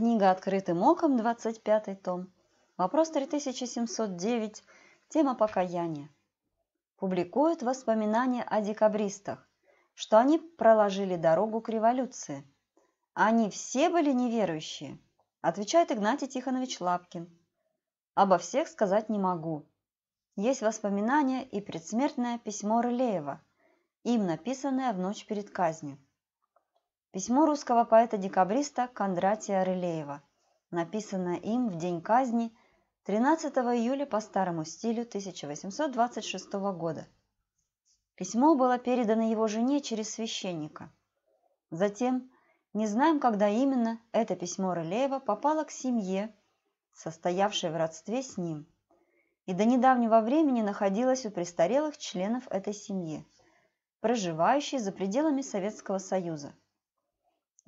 Книга «Открытым оком», 25 том. Вопрос 3709. Тема покаяния. Публикуют воспоминания о декабристах, что они проложили дорогу к революции. Они все были неверующие, отвечает Игнатий Тихонович Лапкин. Обо всех сказать не могу. Есть воспоминания и предсмертное письмо Рылеева, им написанное в ночь перед казнью. Письмо русского поэта-декабриста Кондратия Рылеева, написанное им в день казни 13 июля по старому стилю 1826 года. Письмо было передано его жене через священника. Затем, не знаем, когда именно, это письмо Рылеева попало к семье, состоявшей в родстве с ним, и до недавнего времени находилось у престарелых членов этой семьи, проживающей за пределами Советского Союза –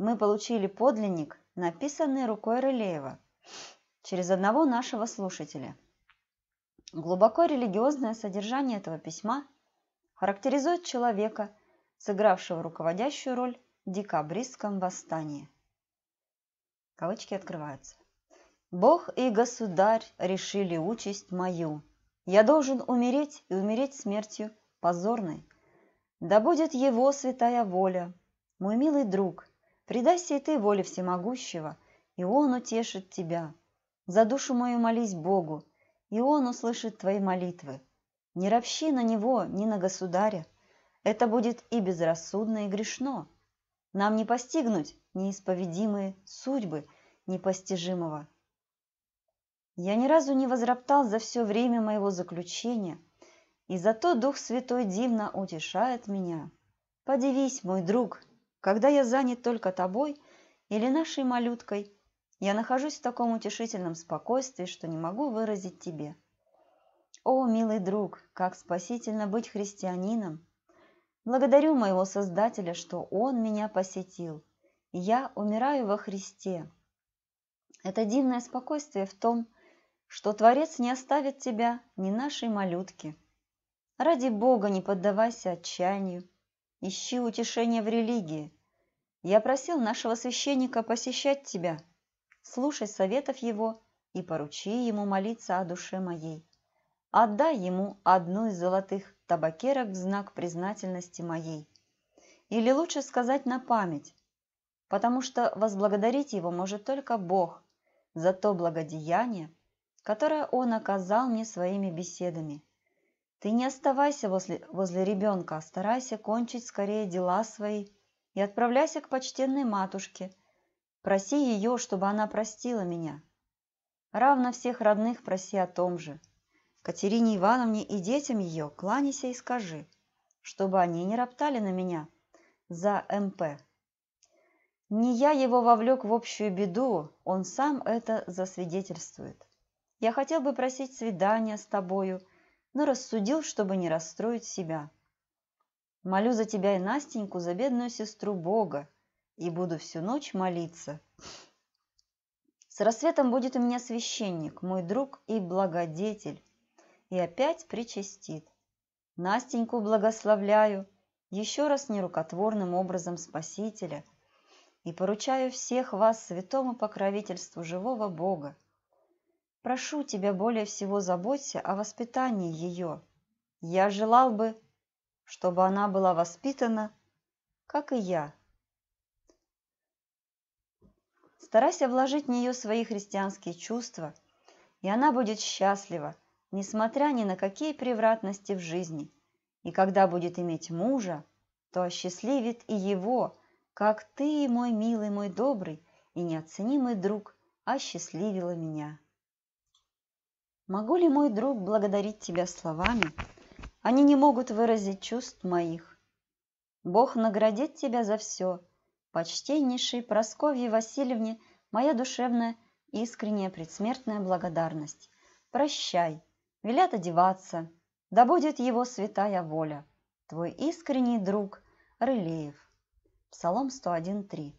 мы получили подлинник, написанный рукой Рылеева, через одного нашего слушателя. Глубоко религиозное содержание этого письма характеризует человека, сыгравшего руководящую роль в декабристском восстании. Кавычки открываются. «Бог и государь решили участь мою. Я должен умереть и умереть смертью позорной. Да будет его святая воля. Мой милый друг, Предайся и ты воле всемогущего, и он утешит тебя. За душу мою молись Богу, и он услышит твои молитвы. Не ропщи на него, ни на государя. Это будет и безрассудно, и грешно. Нам не постигнуть неисповедимые судьбы непостижимого. Я ни разу не возроптал за все время моего заключения, и зато Дух Святой дивно утешает меня. Подивись, мой друг, когда я занят только тобой или нашей малюткой, я нахожусь в таком утешительном спокойствии, что не могу выразить тебе. О, милый друг, как спасительно быть христианином! Благодарю моего Создателя, что Он меня посетил. Я умираю во Христе. Это дивное спокойствие в том, что Творец не оставит тебя, ни нашей малютки. Ради Бога не поддавайся отчаянию, Ищи утешения в религии. Я просил нашего священника посещать тебя, слушай советов его и поручи ему молиться о душе моей. Отдай ему одну из золотых табакерок в знак признательности моей. Или лучше сказать на память, потому что возблагодарить его может только Бог за то благодеяние, которое он оказал мне своими беседами. Ты не оставайся возле, возле ребенка, а старайся кончить скорее дела свои и отправляйся к почтенной матушке. Проси ее, чтобы она простила меня. Равно всех родных проси о том же. Катерине Ивановне и детям ее кланяйся и скажи, чтобы они не роптали на меня за МП. Не я его вовлек в общую беду, он сам это засвидетельствует. Я хотел бы просить свидания с тобою – но рассудил, чтобы не расстроить себя. Молю за тебя и Настеньку, за бедную сестру Бога, и буду всю ночь молиться. С рассветом будет у меня священник, мой друг и благодетель, и опять причастит. Настеньку благословляю, еще раз нерукотворным образом Спасителя, и поручаю всех вас святому покровительству живого Бога, Прошу тебя более всего заботься о воспитании ее. Я желал бы, чтобы она была воспитана, как и я. Старайся вложить в нее свои христианские чувства, и она будет счастлива, несмотря ни на какие превратности в жизни. И когда будет иметь мужа, то осчастливит и его, как ты, мой милый, мой добрый и неоценимый друг, осчастливила меня. Могу ли, мой друг, благодарить тебя словами? Они не могут выразить чувств моих. Бог наградит тебя за все, почтеннейшей Просковье Васильевне, моя душевная искренняя предсмертная благодарность. Прощай, велят одеваться, да будет его святая воля. Твой искренний друг Рылеев. Псалом 101.3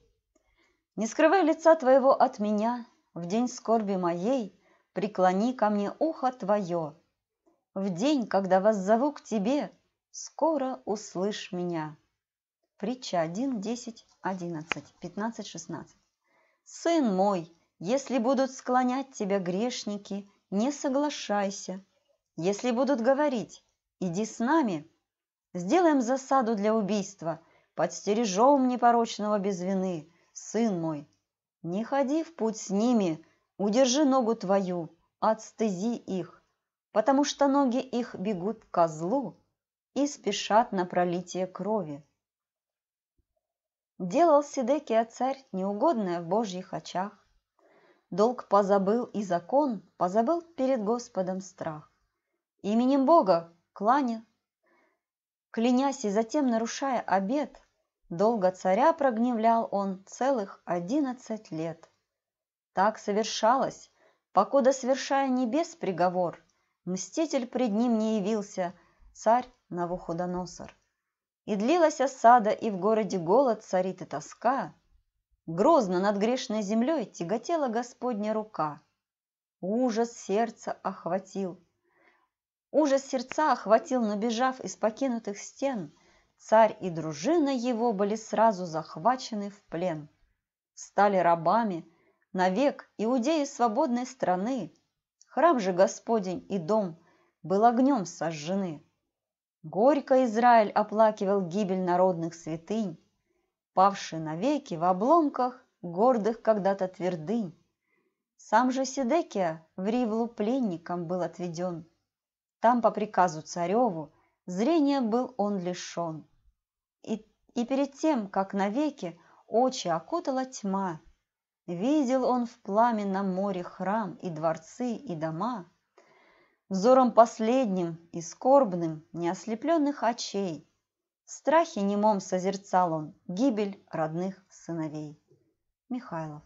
Не скрывай лица твоего от меня в день скорби моей – преклони ко мне ухо твое. В день, когда воззову к тебе, скоро услышь меня. Притча 1, 10, 11, 15, 16. Сын мой, если будут склонять тебя грешники, не соглашайся. Если будут говорить, иди с нами, сделаем засаду для убийства, подстережем непорочного без вины, сын мой. Не ходи в путь с ними, Удержи ногу твою, отстези их, потому что ноги их бегут ко злу и спешат на пролитие крови. Делал Сидекия царь неугодное в божьих очах. Долг позабыл и закон, позабыл перед Господом страх. Именем Бога кланя, клянясь и затем нарушая обет, долго царя прогневлял он целых одиннадцать лет. Так совершалось, покуда совершая небес приговор, мститель пред ним не явился, царь Навуходоносор. И длилась осада, и в городе голод царит и тоска. Грозно над грешной землей тяготела Господня рука. Ужас сердца охватил. Ужас сердца охватил, но бежав из покинутых стен, царь и дружина его были сразу захвачены в плен. Стали рабами, навек иудеи свободной страны. Храм же Господень и дом был огнем сожжены. Горько Израиль оплакивал гибель народных святынь, Павший навеки в обломках гордых когда-то твердынь. Сам же Сидекия в Ривлу пленником был отведен. Там по приказу цареву зрение был он лишен. И, и перед тем, как навеки очи окутала тьма, Видел он в пламенном море храм и дворцы, и дома. Взором последним и скорбным неослепленных очей В страхе немом созерцал он гибель родных сыновей. Михайлов